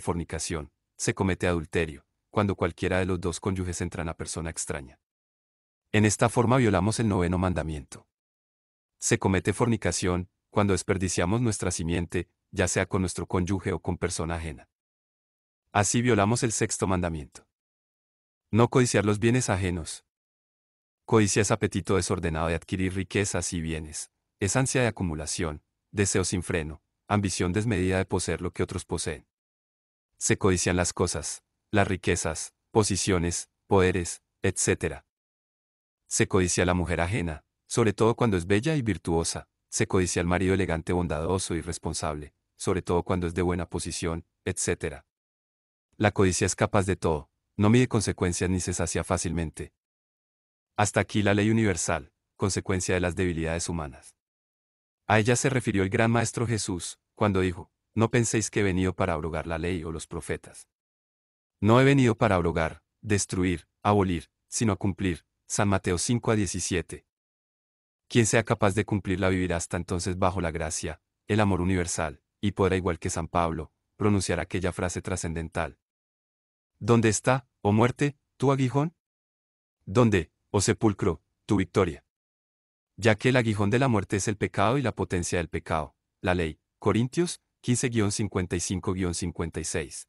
fornicación, se comete adulterio, cuando cualquiera de los dos cónyuges entran a persona extraña. En esta forma violamos el noveno mandamiento. Se comete fornicación, cuando desperdiciamos nuestra simiente, ya sea con nuestro cónyuge o con persona ajena. Así violamos el sexto mandamiento. No codiciar los bienes ajenos. Codicia es apetito desordenado de adquirir riquezas y bienes, es ansia de acumulación, deseo sin freno, ambición desmedida de poseer lo que otros poseen se codician las cosas, las riquezas, posiciones, poderes, etc. Se codicia la mujer ajena, sobre todo cuando es bella y virtuosa, se codicia al marido elegante, bondadoso y responsable, sobre todo cuando es de buena posición, etc. La codicia es capaz de todo, no mide consecuencias ni se sacia fácilmente. Hasta aquí la ley universal, consecuencia de las debilidades humanas. A ella se refirió el gran Maestro Jesús, cuando dijo, no penséis que he venido para abrogar la ley o los profetas. No he venido para abrogar, destruir, abolir, sino a cumplir. San Mateo 5 a 17. Quien sea capaz de cumplirla vivirá hasta entonces bajo la gracia, el amor universal, y podrá igual que San Pablo, pronunciar aquella frase trascendental. ¿Dónde está, oh muerte, tu aguijón? ¿Dónde, oh sepulcro, tu victoria? Ya que el aguijón de la muerte es el pecado y la potencia del pecado, la ley, Corintios 15-55-56.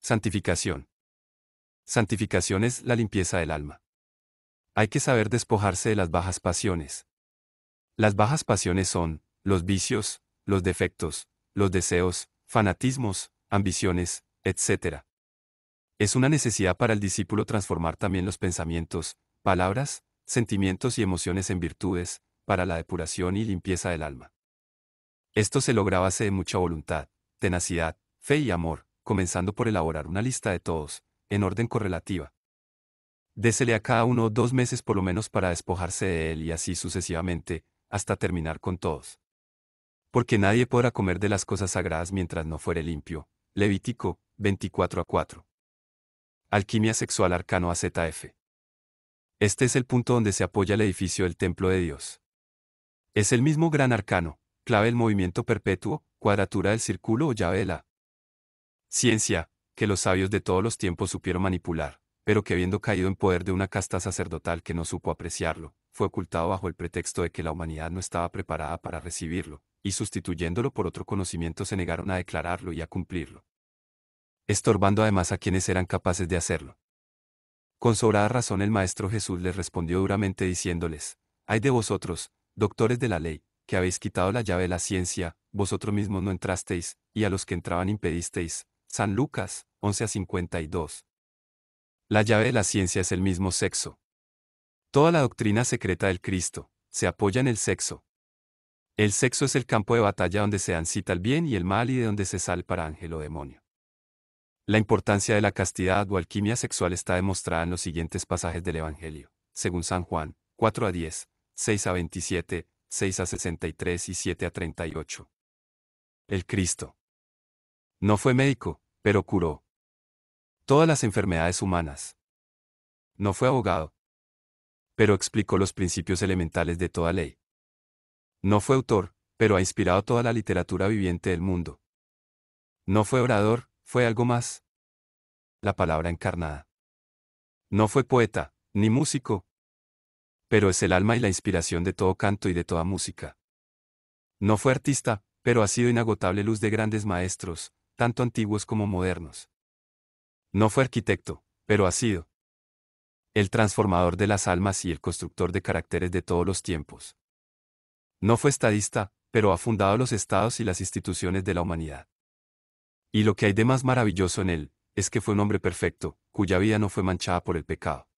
Santificación. Santificación es la limpieza del alma. Hay que saber despojarse de las bajas pasiones. Las bajas pasiones son, los vicios, los defectos, los deseos, fanatismos, ambiciones, etc. Es una necesidad para el discípulo transformar también los pensamientos, palabras, sentimientos y emociones en virtudes, para la depuración y limpieza del alma. Esto se logra de mucha voluntad, tenacidad, fe y amor, comenzando por elaborar una lista de todos, en orden correlativa. Désele a cada uno dos meses por lo menos para despojarse de él y así sucesivamente, hasta terminar con todos. Porque nadie podrá comer de las cosas sagradas mientras no fuere limpio. Levítico 24 a 4. Alquimia sexual arcano AZF. Este es el punto donde se apoya el edificio del templo de Dios. Es el mismo gran arcano, clave el movimiento perpetuo, cuadratura del círculo o llave de la ciencia, que los sabios de todos los tiempos supieron manipular, pero que habiendo caído en poder de una casta sacerdotal que no supo apreciarlo, fue ocultado bajo el pretexto de que la humanidad no estaba preparada para recibirlo, y sustituyéndolo por otro conocimiento se negaron a declararlo y a cumplirlo, estorbando además a quienes eran capaces de hacerlo. Con sobrada razón el Maestro Jesús les respondió duramente diciéndoles, Ay de vosotros, doctores de la ley, que habéis quitado la llave de la ciencia, vosotros mismos no entrasteis, y a los que entraban impedisteis. San Lucas, 11 a 52. La llave de la ciencia es el mismo sexo. Toda la doctrina secreta del Cristo se apoya en el sexo. El sexo es el campo de batalla donde se dan el bien y el mal y de donde se sale para ángel o demonio. La importancia de la castidad o alquimia sexual está demostrada en los siguientes pasajes del Evangelio, según San Juan, 4 a 10, 6 a 27, 6 a 63 y 7 a 38. El Cristo. No fue médico, pero curó. Todas las enfermedades humanas. No fue abogado. Pero explicó los principios elementales de toda ley. No fue autor, pero ha inspirado toda la literatura viviente del mundo. No fue orador, fue algo más. La palabra encarnada. No fue poeta, ni músico, pero es el alma y la inspiración de todo canto y de toda música. No fue artista, pero ha sido inagotable luz de grandes maestros, tanto antiguos como modernos. No fue arquitecto, pero ha sido el transformador de las almas y el constructor de caracteres de todos los tiempos. No fue estadista, pero ha fundado los estados y las instituciones de la humanidad. Y lo que hay de más maravilloso en él, es que fue un hombre perfecto, cuya vida no fue manchada por el pecado.